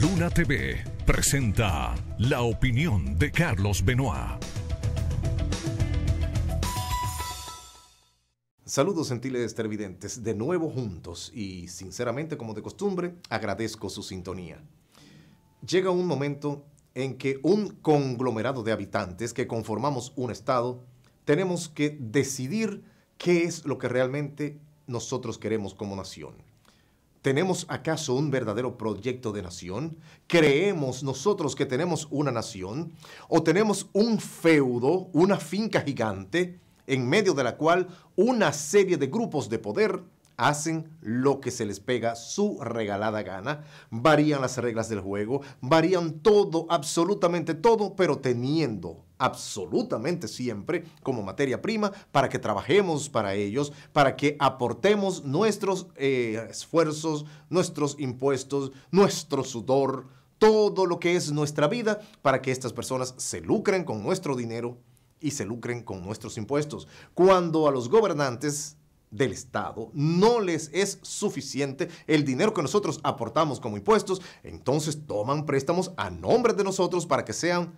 Luna TV presenta la opinión de Carlos Benoit. Saludos gentiles televidentes, de nuevo juntos y sinceramente como de costumbre agradezco su sintonía. Llega un momento en que un conglomerado de habitantes que conformamos un Estado tenemos que decidir qué es lo que realmente nosotros queremos como nación ¿Tenemos acaso un verdadero proyecto de nación? ¿Creemos nosotros que tenemos una nación? ¿O tenemos un feudo, una finca gigante, en medio de la cual una serie de grupos de poder hacen lo que se les pega su regalada gana, varían las reglas del juego, varían todo, absolutamente todo, pero teniendo absolutamente siempre como materia prima para que trabajemos para ellos, para que aportemos nuestros eh, esfuerzos, nuestros impuestos, nuestro sudor, todo lo que es nuestra vida para que estas personas se lucren con nuestro dinero y se lucren con nuestros impuestos. Cuando a los gobernantes del Estado no les es suficiente el dinero que nosotros aportamos como impuestos, entonces toman préstamos a nombre de nosotros para que sean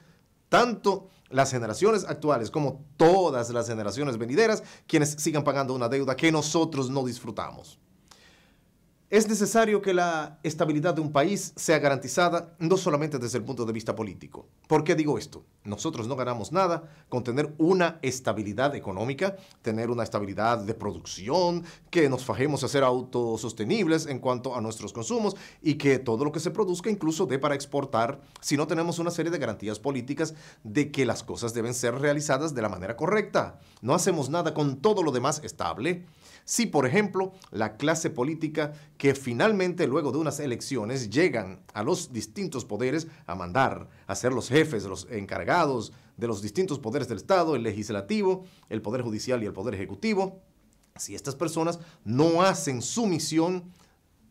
tanto las generaciones actuales como todas las generaciones venideras, quienes sigan pagando una deuda que nosotros no disfrutamos. Es necesario que la estabilidad de un país sea garantizada no solamente desde el punto de vista político. ¿Por qué digo esto? Nosotros no ganamos nada con tener una estabilidad económica, tener una estabilidad de producción, que nos fajemos a ser autosostenibles en cuanto a nuestros consumos y que todo lo que se produzca incluso dé para exportar si no tenemos una serie de garantías políticas de que las cosas deben ser realizadas de la manera correcta. No hacemos nada con todo lo demás estable. Si, por ejemplo, la clase política que finalmente luego de unas elecciones llegan a los distintos poderes a mandar, a ser los jefes, los encargados de los distintos poderes del Estado, el legislativo, el poder judicial y el poder ejecutivo. Si estas personas no hacen su misión,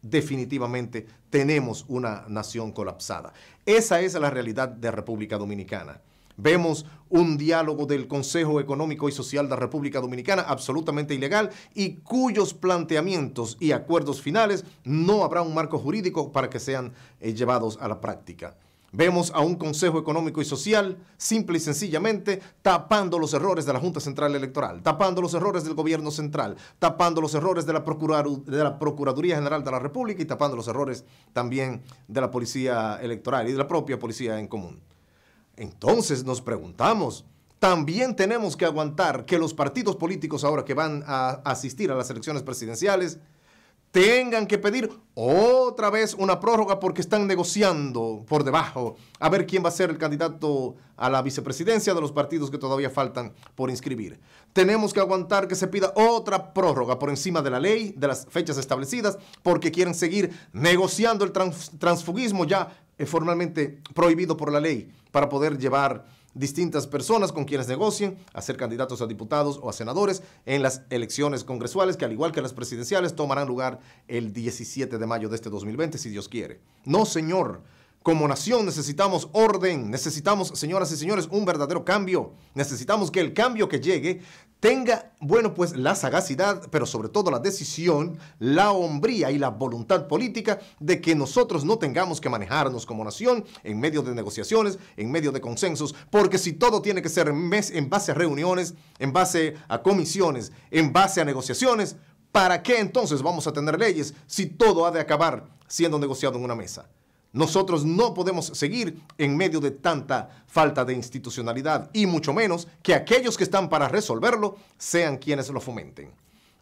definitivamente tenemos una nación colapsada. Esa es la realidad de República Dominicana. Vemos un diálogo del Consejo Económico y Social de la República Dominicana absolutamente ilegal y cuyos planteamientos y acuerdos finales no habrá un marco jurídico para que sean eh, llevados a la práctica. Vemos a un Consejo Económico y Social, simple y sencillamente, tapando los errores de la Junta Central Electoral, tapando los errores del Gobierno Central, tapando los errores de la Procuraduría General de la República y tapando los errores también de la Policía Electoral y de la propia Policía en Común. Entonces nos preguntamos, también tenemos que aguantar que los partidos políticos ahora que van a asistir a las elecciones presidenciales tengan que pedir otra vez una prórroga porque están negociando por debajo a ver quién va a ser el candidato a la vicepresidencia de los partidos que todavía faltan por inscribir. Tenemos que aguantar que se pida otra prórroga por encima de la ley, de las fechas establecidas, porque quieren seguir negociando el transfugismo ya eh, formalmente prohibido por la ley para poder llevar distintas personas con quienes negocien a ser candidatos a diputados o a senadores en las elecciones congresuales que al igual que las presidenciales tomarán lugar el 17 de mayo de este 2020 si Dios quiere. No, señor. Como nación necesitamos orden, necesitamos, señoras y señores, un verdadero cambio. Necesitamos que el cambio que llegue tenga, bueno, pues la sagacidad, pero sobre todo la decisión, la hombría y la voluntad política de que nosotros no tengamos que manejarnos como nación en medio de negociaciones, en medio de consensos, porque si todo tiene que ser en base a reuniones, en base a comisiones, en base a negociaciones, ¿para qué entonces vamos a tener leyes si todo ha de acabar siendo negociado en una mesa? Nosotros no podemos seguir en medio de tanta falta de institucionalidad y mucho menos que aquellos que están para resolverlo sean quienes lo fomenten.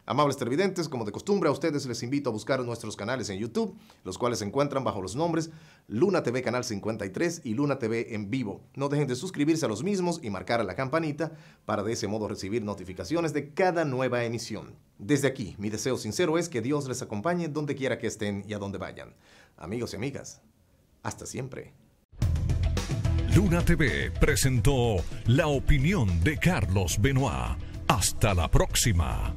Amables televidentes, como de costumbre, a ustedes les invito a buscar nuestros canales en YouTube, los cuales se encuentran bajo los nombres Luna TV Canal 53 y Luna TV en vivo. No dejen de suscribirse a los mismos y marcar a la campanita para de ese modo recibir notificaciones de cada nueva emisión. Desde aquí, mi deseo sincero es que Dios les acompañe donde quiera que estén y a donde vayan. Amigos y amigas, hasta siempre. Luna TV presentó la opinión de Carlos Benoit. Hasta la próxima.